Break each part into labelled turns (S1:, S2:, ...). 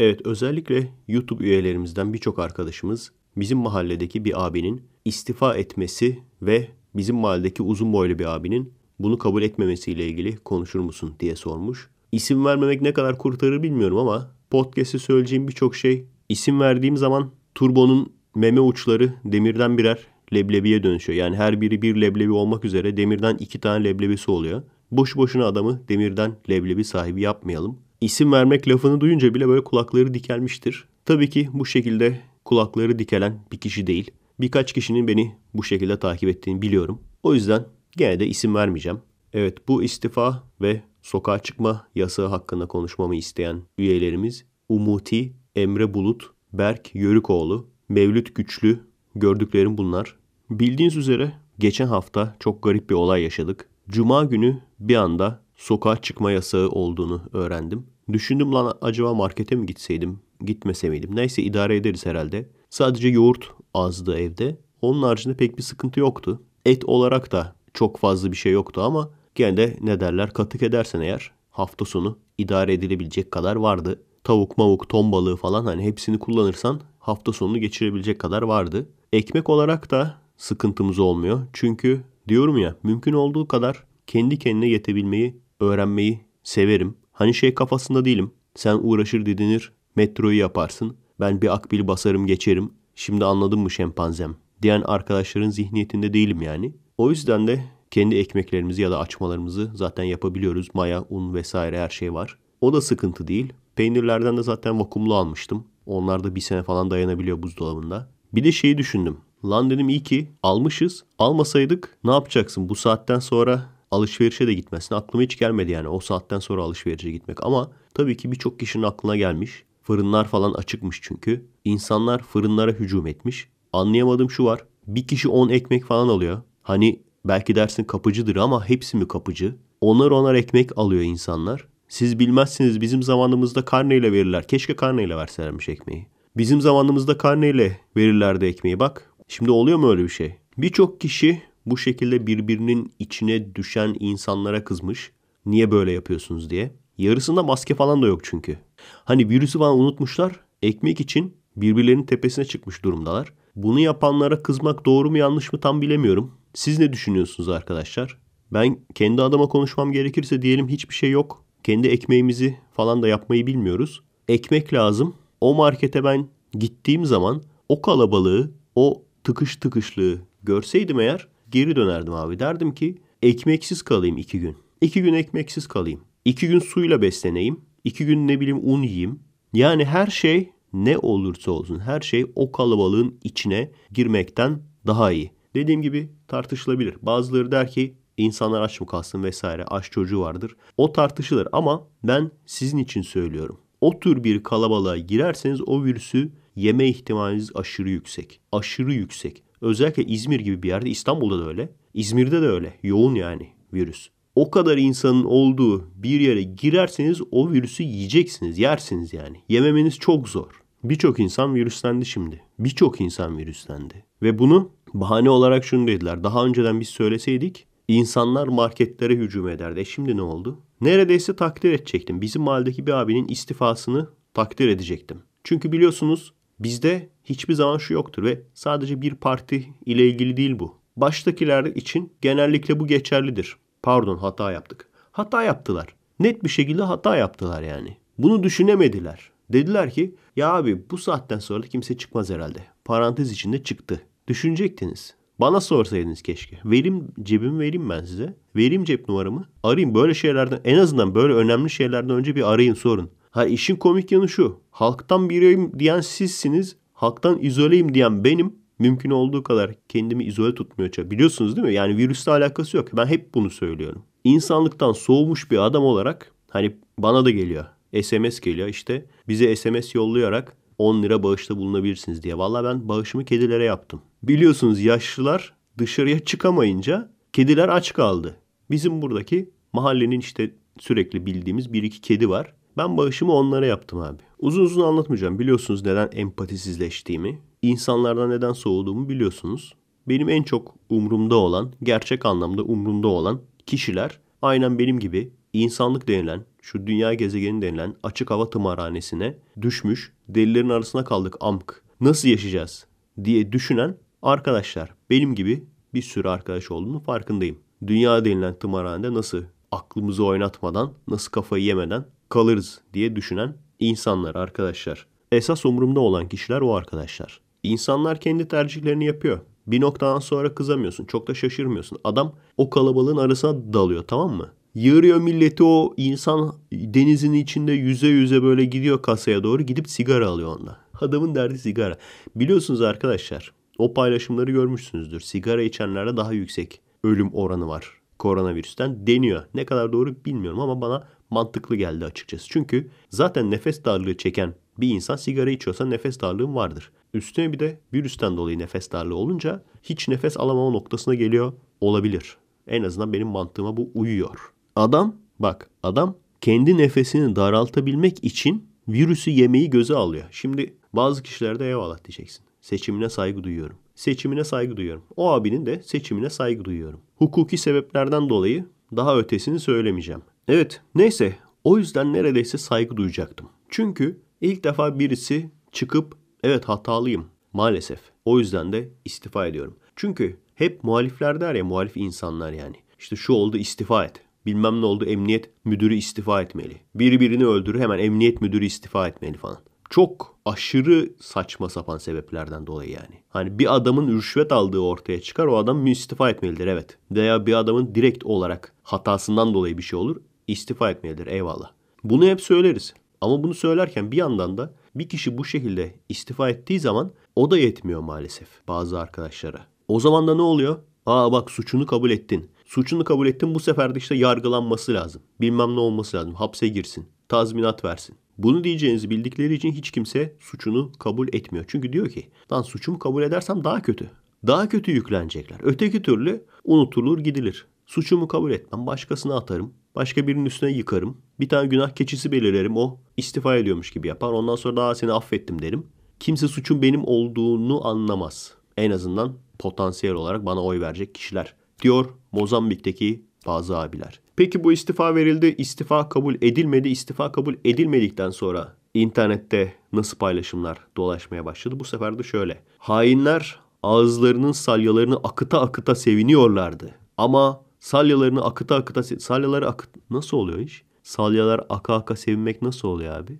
S1: Evet özellikle YouTube üyelerimizden birçok arkadaşımız bizim mahalledeki bir abinin istifa etmesi ve bizim mahalledeki uzun boylu bir abinin bunu kabul etmemesiyle ilgili konuşur musun diye sormuş. İsim vermemek ne kadar kurtarır bilmiyorum ama podcast'te söyleyeceğim birçok şey isim verdiğim zaman turbonun meme uçları demirden birer leblebiye dönüşüyor. Yani her biri bir leblebi olmak üzere demirden iki tane leblebisi oluyor. Boş boşuna adamı demirden leblebi sahibi yapmayalım isim vermek lafını duyunca bile böyle kulakları dikelmiştir. Tabii ki bu şekilde kulakları dikelen bir kişi değil. Birkaç kişinin beni bu şekilde takip ettiğini biliyorum. O yüzden gene de isim vermeyeceğim. Evet bu istifa ve sokağa çıkma yasağı hakkında konuşmamı isteyen üyelerimiz Umuti, Emre Bulut, Berk Yörükoğlu, Mevlüt Güçlü gördüklerim bunlar. Bildiğiniz üzere geçen hafta çok garip bir olay yaşadık. Cuma günü bir anda sokağa çıkma yasağı olduğunu öğrendim. Düşündüm lan acaba markete mi gitseydim, gitmese miydim? Neyse idare ederiz herhalde. Sadece yoğurt azdı evde. Onun haricinde pek bir sıkıntı yoktu. Et olarak da çok fazla bir şey yoktu ama gene de ne derler katık edersen eğer hafta sonu idare edilebilecek kadar vardı. Tavuk, mavuk, ton balığı falan hani hepsini kullanırsan hafta sonunu geçirebilecek kadar vardı. Ekmek olarak da sıkıntımız olmuyor. Çünkü diyorum ya mümkün olduğu kadar kendi kendine yetebilmeyi öğrenmeyi severim. Hani şey kafasında değilim. Sen uğraşır didinir, metroyu yaparsın. Ben bir akbil basarım geçerim. Şimdi anladım mı şempanzem? Diyen arkadaşların zihniyetinde değilim yani. O yüzden de kendi ekmeklerimizi ya da açmalarımızı zaten yapabiliyoruz. Maya, un vesaire her şey var. O da sıkıntı değil. Peynirlerden de zaten vakumlu almıştım. Onlar da bir sene falan dayanabiliyor buzdolabında. Bir de şeyi düşündüm. Lan dedim iyi ki almışız. Almasaydık ne yapacaksın? Bu saatten sonra alışverişe de gitmezsin. Aklıma hiç gelmedi yani o saatten sonra alışverişe gitmek. Ama tabii ki birçok kişinin aklına gelmiş. Fırınlar falan açıkmış çünkü. İnsanlar fırınlara hücum etmiş. Anlayamadığım şu var. Bir kişi 10 ekmek falan alıyor. Hani belki dersin kapıcıdır ama hepsi mi kapıcı? Onar onar ekmek alıyor insanlar. Siz bilmezsiniz bizim zamanımızda karneyle verirler. Keşke karneyle verselermiş ekmeği. Bizim zamanımızda karneyle verirlerdi ekmeği bak. Şimdi oluyor mu öyle bir şey? Birçok kişi bu şekilde birbirinin içine düşen insanlara kızmış. Niye böyle yapıyorsunuz diye. Yarısında maske falan da yok çünkü. Hani virüsü falan unutmuşlar. Ekmek için birbirlerinin tepesine çıkmış durumdalar. Bunu yapanlara kızmak doğru mu yanlış mı tam bilemiyorum. Siz ne düşünüyorsunuz arkadaşlar? Ben kendi adama konuşmam gerekirse diyelim hiçbir şey yok. Kendi ekmeğimizi falan da yapmayı bilmiyoruz. Ekmek lazım. O markete ben gittiğim zaman o kalabalığı, o tıkış tıkışlığı görseydim eğer Geri dönerdim abi. Derdim ki ekmeksiz kalayım iki gün. İki gün ekmeksiz kalayım. İki gün suyla besleneyim. İki gün ne bileyim un yiyeyim. Yani her şey ne olursa olsun her şey o kalabalığın içine girmekten daha iyi. Dediğim gibi tartışılabilir. Bazıları der ki insanlar aç mı kalsın vesaire aç çocuğu vardır. O tartışılır ama ben sizin için söylüyorum. O tür bir kalabalığa girerseniz o virüsü yeme ihtimaliniz aşırı yüksek. Aşırı yüksek. Özellikle İzmir gibi bir yerde İstanbul'da da öyle. İzmir'de de öyle. Yoğun yani virüs. O kadar insanın olduğu bir yere girerseniz o virüsü yiyeceksiniz, yersiniz yani. Yememeniz çok zor. Birçok insan virüslendi şimdi. Birçok insan virüslendi. Ve bunu bahane olarak şunu dediler. Daha önceden biz söyleseydik insanlar marketlere hücum ederdi. E şimdi ne oldu? Neredeyse takdir edecektim. Bizim mahalledeki bir abinin istifasını takdir edecektim. Çünkü biliyorsunuz bizde hiçbir zaman şu yoktur ve sadece bir parti ile ilgili değil bu. Baştakiler için genellikle bu geçerlidir. Pardon hata yaptık. Hata yaptılar. Net bir şekilde hata yaptılar yani. Bunu düşünemediler. Dediler ki ya abi bu saatten sonra kimse çıkmaz herhalde. Parantez içinde çıktı. Düşünecektiniz. Bana sorsaydınız keşke. Verim cebimi vereyim ben size. Vereyim cep numaramı. Arayın böyle şeylerden en azından böyle önemli şeylerden önce bir arayın sorun. Ha işin komik yanı şu. Halktan biriyim diyen sizsiniz halktan izoleyim diyen benim mümkün olduğu kadar kendimi izole tutmaya çalışıyorum. Biliyorsunuz değil mi? Yani virüsle alakası yok. Ben hep bunu söylüyorum. İnsanlıktan soğumuş bir adam olarak hani bana da geliyor. SMS geliyor işte bize SMS yollayarak 10 lira bağışta bulunabilirsiniz diye. Valla ben bağışımı kedilere yaptım. Biliyorsunuz yaşlılar dışarıya çıkamayınca kediler aç kaldı. Bizim buradaki mahallenin işte sürekli bildiğimiz bir iki kedi var. Ben bağışımı onlara yaptım abi. Uzun uzun anlatmayacağım. Biliyorsunuz neden empatisizleştiğimi, insanlardan neden soğuduğumu biliyorsunuz. Benim en çok umrumda olan, gerçek anlamda umrumda olan kişiler aynen benim gibi insanlık denilen, şu dünya gezegeni denilen açık hava tımarhanesine düşmüş, delilerin arasına kaldık amk. Nasıl yaşayacağız diye düşünen arkadaşlar. Benim gibi bir sürü arkadaş olduğunu farkındayım. Dünya denilen tımarhanede nasıl aklımızı oynatmadan, nasıl kafayı yemeden kalırız diye düşünen insanlar arkadaşlar. Esas umurumda olan kişiler o arkadaşlar. İnsanlar kendi tercihlerini yapıyor. Bir noktadan sonra kızamıyorsun. Çok da şaşırmıyorsun. Adam o kalabalığın arasına dalıyor tamam mı? Yığırıyor milleti o insan denizin içinde yüze yüze böyle gidiyor kasaya doğru gidip sigara alıyor onda. Adamın derdi sigara. Biliyorsunuz arkadaşlar o paylaşımları görmüşsünüzdür. Sigara içenlerde daha yüksek ölüm oranı var koronavirüsten deniyor. Ne kadar doğru bilmiyorum ama bana mantıklı geldi açıkçası. Çünkü zaten nefes darlığı çeken bir insan sigara içiyorsa nefes darlığın vardır. Üstüne bir de virüsten dolayı nefes darlığı olunca hiç nefes alamama noktasına geliyor olabilir. En azından benim mantığıma bu uyuyor. Adam bak adam kendi nefesini daraltabilmek için virüsü yemeyi göze alıyor. Şimdi bazı kişilerde eyvallah diyeceksin. Seçimine saygı duyuyorum. Seçimine saygı duyuyorum. O abinin de seçimine saygı duyuyorum. Hukuki sebeplerden dolayı daha ötesini söylemeyeceğim. Evet neyse o yüzden neredeyse saygı duyacaktım. Çünkü ilk defa birisi çıkıp evet hatalıyım maalesef o yüzden de istifa ediyorum. Çünkü hep muhalifler der ya muhalif insanlar yani. İşte şu oldu istifa et. Bilmem ne oldu emniyet müdürü istifa etmeli. Birbirini öldürür hemen emniyet müdürü istifa etmeli falan. Çok aşırı saçma sapan sebeplerden dolayı yani. Hani bir adamın rüşvet aldığı ortaya çıkar o adam istifa etmelidir evet. Veya bir adamın direkt olarak hatasından dolayı bir şey olur istifa etmelidir eyvallah. Bunu hep söyleriz. Ama bunu söylerken bir yandan da bir kişi bu şekilde istifa ettiği zaman o da yetmiyor maalesef bazı arkadaşlara. O zaman da ne oluyor? Aa bak suçunu kabul ettin. Suçunu kabul ettin bu sefer de işte yargılanması lazım. Bilmem ne olması lazım. Hapse girsin. Tazminat versin. Bunu diyeceğinizi bildikleri için hiç kimse suçunu kabul etmiyor. Çünkü diyor ki lan suçumu kabul edersem daha kötü. Daha kötü yüklenecekler. Öteki türlü unutulur gidilir. Suçumu kabul etmem başkasına atarım. Başka birinin üstüne yıkarım. Bir tane günah keçisi belirlerim. O istifa ediyormuş gibi yapar. Ondan sonra daha seni affettim derim. Kimse suçun benim olduğunu anlamaz. En azından potansiyel olarak bana oy verecek kişiler. Diyor Mozambik'teki bazı abiler. Peki bu istifa verildi, istifa kabul edilmedi. İstifa kabul edilmedikten sonra internette nasıl paylaşımlar dolaşmaya başladı? Bu sefer de şöyle. Hainler ağızlarının salyalarını akıta akıta seviniyorlardı. Ama Salyalarını akıta akıta salyaları akıt nasıl oluyor iş? Salyalar aka aka sevinmek nasıl oluyor abi?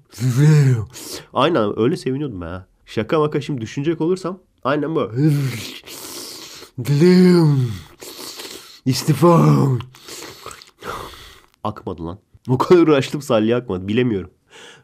S1: aynen öyle seviniyordum ha. Şaka maka şimdi düşünecek olursam aynen bu. Dilim. İstifa. Akmadı lan. O kadar uğraştım salya akmadı. Bilemiyorum.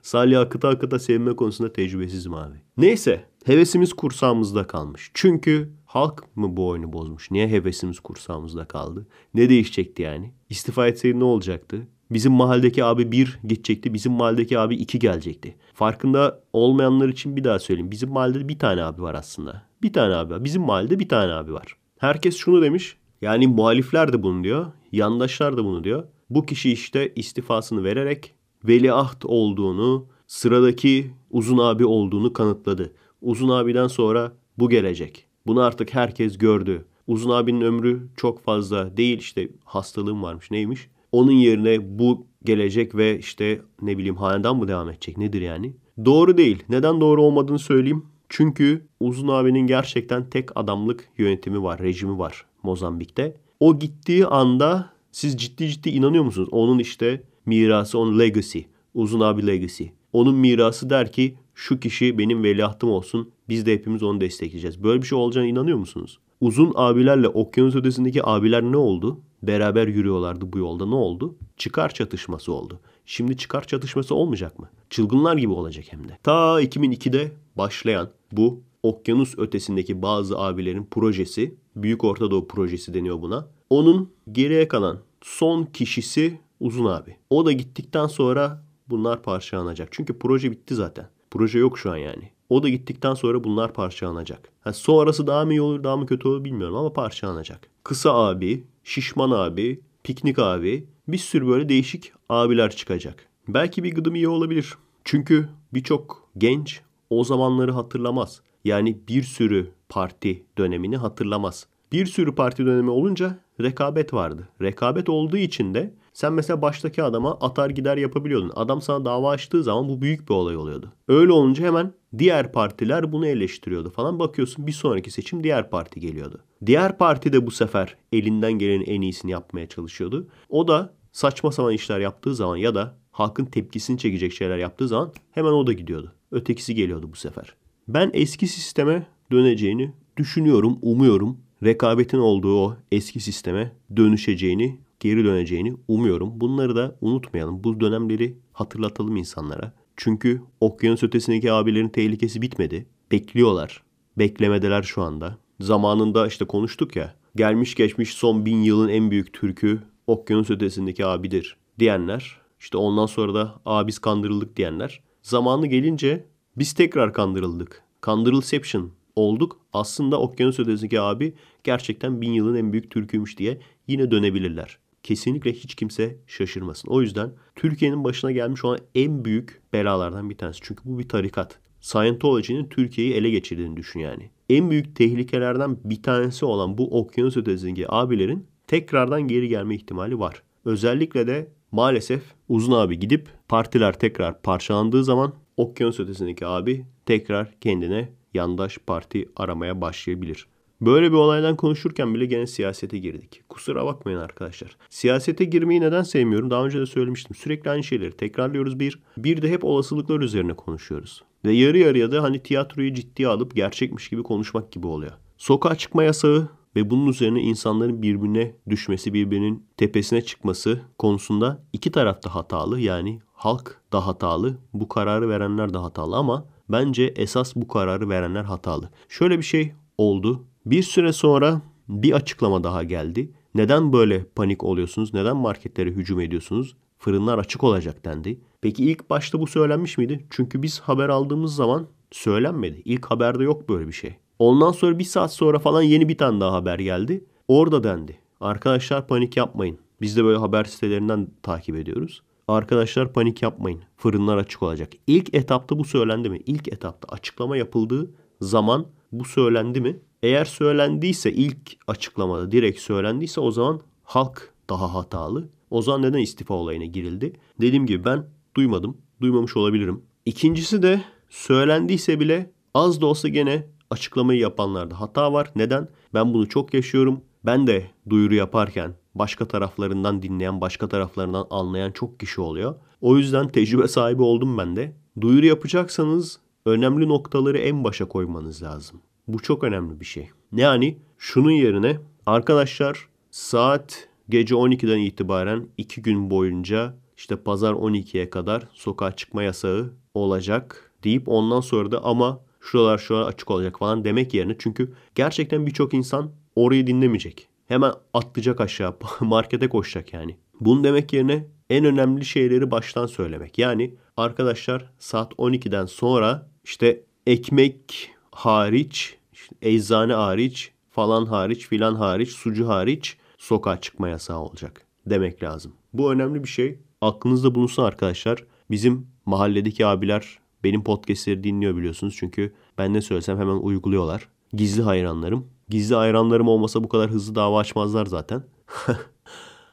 S1: Salya akıta akıta sevme konusunda tecrübesizim abi. Neyse Hevesimiz kursağımızda kalmış. Çünkü halk mı bu oyunu bozmuş? Niye hevesimiz kursağımızda kaldı? Ne değişecekti yani? İstifa etseydi ne olacaktı? Bizim mahalledeki abi bir geçecekti, Bizim mahalledeki abi iki gelecekti. Farkında olmayanlar için bir daha söyleyeyim. Bizim mahallede bir tane abi var aslında. Bir tane abi var. Bizim mahallede bir tane abi var. Herkes şunu demiş. Yani muhalifler de bunu diyor. Yandaşlar da bunu diyor. Bu kişi işte istifasını vererek veliaht olduğunu, sıradaki uzun abi olduğunu kanıtladı. Uzun abiden sonra bu gelecek. Bunu artık herkes gördü. Uzun abinin ömrü çok fazla değil işte hastalığım varmış neymiş. Onun yerine bu gelecek ve işte ne bileyim hanedan mı devam edecek nedir yani? Doğru değil. Neden doğru olmadığını söyleyeyim. Çünkü Uzun abinin gerçekten tek adamlık yönetimi var, rejimi var Mozambik'te. O gittiği anda siz ciddi ciddi inanıyor musunuz? Onun işte mirası, onun legacy. Uzun abi legacy. Onun mirası der ki şu kişi benim veliahtım olsun biz de hepimiz onu destekleyeceğiz. Böyle bir şey olacağına inanıyor musunuz? Uzun abilerle okyanus ötesindeki abiler ne oldu? Beraber yürüyorlardı bu yolda ne oldu? Çıkar çatışması oldu. Şimdi çıkar çatışması olmayacak mı? Çılgınlar gibi olacak hem de. Ta 2002'de başlayan bu okyanus ötesindeki bazı abilerin projesi, Büyük Orta Doğu projesi deniyor buna. Onun geriye kalan son kişisi Uzun abi. O da gittikten sonra bunlar parçalanacak. Çünkü proje bitti zaten. Proje yok şu an yani. O da gittikten sonra bunlar parçalanacak. Ha, sonrası daha mı iyi olur daha mı kötü olur bilmiyorum ama parçalanacak. Kısa abi, Şişman abi, Piknik abi bir sürü böyle değişik abiler çıkacak. Belki bir gıdım iyi olabilir. Çünkü birçok genç o zamanları hatırlamaz. Yani bir sürü parti dönemini hatırlamaz. Bir sürü parti dönemi olunca rekabet vardı. Rekabet olduğu için de sen mesela baştaki adama atar gider yapabiliyordun. Adam sana dava açtığı zaman bu büyük bir olay oluyordu. Öyle olunca hemen diğer partiler bunu eleştiriyordu falan. Bakıyorsun bir sonraki seçim diğer parti geliyordu. Diğer parti de bu sefer elinden gelenin en iyisini yapmaya çalışıyordu. O da saçma sapan işler yaptığı zaman ya da halkın tepkisini çekecek şeyler yaptığı zaman hemen o da gidiyordu. Ötekisi geliyordu bu sefer. Ben eski sisteme döneceğini düşünüyorum, umuyorum. Rekabetin olduğu o eski sisteme dönüşeceğini geri döneceğini umuyorum. Bunları da unutmayalım. Bu dönemleri hatırlatalım insanlara. Çünkü okyanus ötesindeki abilerin tehlikesi bitmedi. Bekliyorlar. Beklemedeler şu anda. Zamanında işte konuştuk ya. Gelmiş geçmiş son bin yılın en büyük türkü okyanus ötesindeki abidir diyenler. İşte ondan sonra da aa kandırıldık diyenler. Zamanı gelince biz tekrar kandırıldık. Kandırılception olduk. Aslında okyanus ötesindeki abi gerçekten bin yılın en büyük türküymüş diye yine dönebilirler kesinlikle hiç kimse şaşırmasın. O yüzden Türkiye'nin başına gelmiş olan en büyük belalardan bir tanesi. Çünkü bu bir tarikat. Scientology'nin Türkiye'yi ele geçirdiğini düşün yani. En büyük tehlikelerden bir tanesi olan bu okyanus ötesindeki abilerin tekrardan geri gelme ihtimali var. Özellikle de maalesef uzun abi gidip partiler tekrar parçalandığı zaman okyanus ötesindeki abi tekrar kendine yandaş parti aramaya başlayabilir. Böyle bir olaydan konuşurken bile gene siyasete girdik. Kusura bakmayın arkadaşlar. Siyasete girmeyi neden sevmiyorum? Daha önce de söylemiştim. Sürekli aynı şeyleri tekrarlıyoruz bir. Bir de hep olasılıklar üzerine konuşuyoruz. Ve yarı yarıya da hani tiyatroyu ciddiye alıp gerçekmiş gibi konuşmak gibi oluyor. Sokağa çıkma yasağı ve bunun üzerine insanların birbirine düşmesi, birbirinin tepesine çıkması konusunda iki taraf da hatalı. Yani halk da hatalı, bu kararı verenler de hatalı ama bence esas bu kararı verenler hatalı. Şöyle bir şey oldu bir süre sonra bir açıklama daha geldi. Neden böyle panik oluyorsunuz? Neden marketlere hücum ediyorsunuz? Fırınlar açık olacak dendi. Peki ilk başta bu söylenmiş miydi? Çünkü biz haber aldığımız zaman söylenmedi. İlk haberde yok böyle bir şey. Ondan sonra bir saat sonra falan yeni bir tane daha haber geldi. Orada dendi. Arkadaşlar panik yapmayın. Biz de böyle haber sitelerinden takip ediyoruz. Arkadaşlar panik yapmayın. Fırınlar açık olacak. İlk etapta bu söylendi mi? İlk etapta açıklama yapıldığı zaman bu söylendi mi? Eğer söylendiyse ilk açıklamada direkt söylendiyse o zaman halk daha hatalı. O zaman neden istifa olayına girildi? Dediğim gibi ben duymadım. Duymamış olabilirim. İkincisi de söylendiyse bile az da olsa gene açıklamayı yapanlarda hata var. Neden? Ben bunu çok yaşıyorum. Ben de duyuru yaparken başka taraflarından dinleyen, başka taraflarından anlayan çok kişi oluyor. O yüzden tecrübe sahibi oldum ben de. Duyuru yapacaksanız önemli noktaları en başa koymanız lazım. Bu çok önemli bir şey. Yani şunun yerine arkadaşlar saat gece 12'den itibaren 2 gün boyunca işte pazar 12'ye kadar sokağa çıkma yasağı olacak deyip ondan sonra da ama şuralar şuralar açık olacak falan demek yerine çünkü gerçekten birçok insan orayı dinlemeyecek. Hemen atlayacak aşağı markete koşacak yani. Bunu demek yerine en önemli şeyleri baştan söylemek. Yani arkadaşlar saat 12'den sonra işte ekmek hariç, işte eczane hariç, falan hariç, filan hariç, sucu hariç sokağa çıkma yasağı olacak demek lazım. Bu önemli bir şey. Aklınızda bulunsun arkadaşlar. Bizim mahalledeki abiler benim podcastleri dinliyor biliyorsunuz. Çünkü ben ne söylesem hemen uyguluyorlar. Gizli hayranlarım. Gizli hayranlarım olmasa bu kadar hızlı dava açmazlar zaten.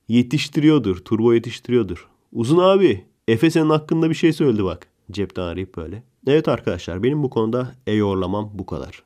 S1: yetiştiriyordur. Turbo yetiştiriyordur. Uzun abi. Efe senin hakkında bir şey söyledi bak. Cepten arayıp böyle. Evet arkadaşlar benim bu konuda e-yorlamam bu kadar.